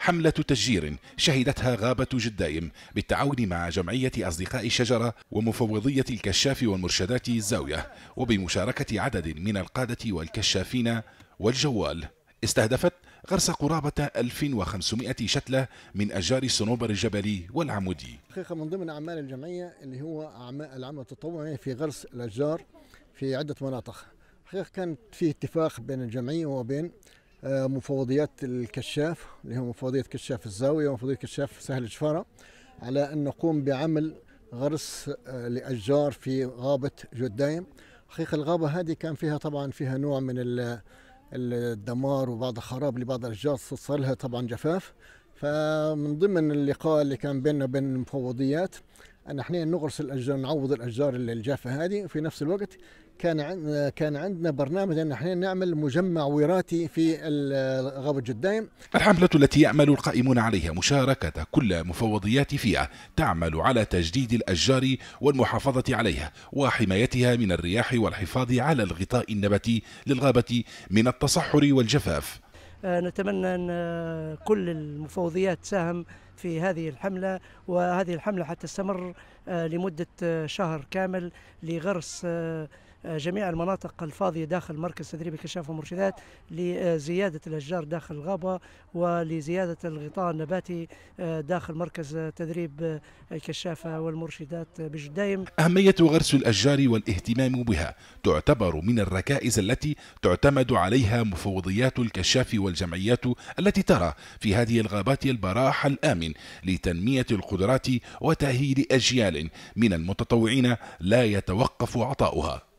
حملة تشجير شهدتها غابة جدائم بالتعاون مع جمعية أصدقاء الشجرة ومفوضية الكشاف والمرشدات الزاوية وبمشاركة عدد من القادة والكشافين والجوال استهدفت غرس قرابة 1500 شتلة من أشجار الصنوبر الجبلي والعمودي حقيقة من ضمن أعمال الجمعية اللي هو أعمال العمل التطوعي في غرس الأشجار في عدة مناطق حقيقة كانت في اتفاق بين الجمعية وبين آه، مفوضيات الكشاف اللي هي مفوضيه كشاف الزاويه ومفوضيه كشاف سهل جفاره على ان نقوم بعمل غرس آه، لاشجار في غابه جدايم حقيقه الغابه هذه كان فيها طبعا فيها نوع من الدمار وبعض الخراب لبعض الاشجار صار لها طبعا جفاف فمن ضمن اللقاء اللي كان بيننا وبين المفوضيات ان احنا نغرس الاشجار نعوض الاشجار اللي الجافه هذه وفي نفس الوقت كان عندنا كان عندنا برنامج ان احنا نعمل مجمع وراثي في غابه جدايم. الحمله التي يعمل القائمون عليها مشاركه كل مفوضيات فيها تعمل على تجديد الاشجار والمحافظه عليها وحمايتها من الرياح والحفاظ على الغطاء النباتي للغابه من التصحر والجفاف. آه، نتمنى أن آه، كل المفوضيات تساهم في هذه الحملة وهذه الحملة حتستمر آه، لمدة شهر كامل لغرس آه، جميع المناطق الفاضية داخل مركز تدريب الكشافه والمرشدات لزيادة الأشجار داخل الغابة ولزيادة الغطاء النباتي آه، داخل مركز تدريب آه، الكشافة والمرشدات بجدايم أهمية غرس الأشجار والاهتمام بها تعتبر من الركائز التي تعتمد عليها مفوضيات الكشاف والجمعيات التي ترى في هذه الغابات البراح الآمن لتنمية القدرات وتأهيل أجيال من المتطوعين لا يتوقف عطاؤها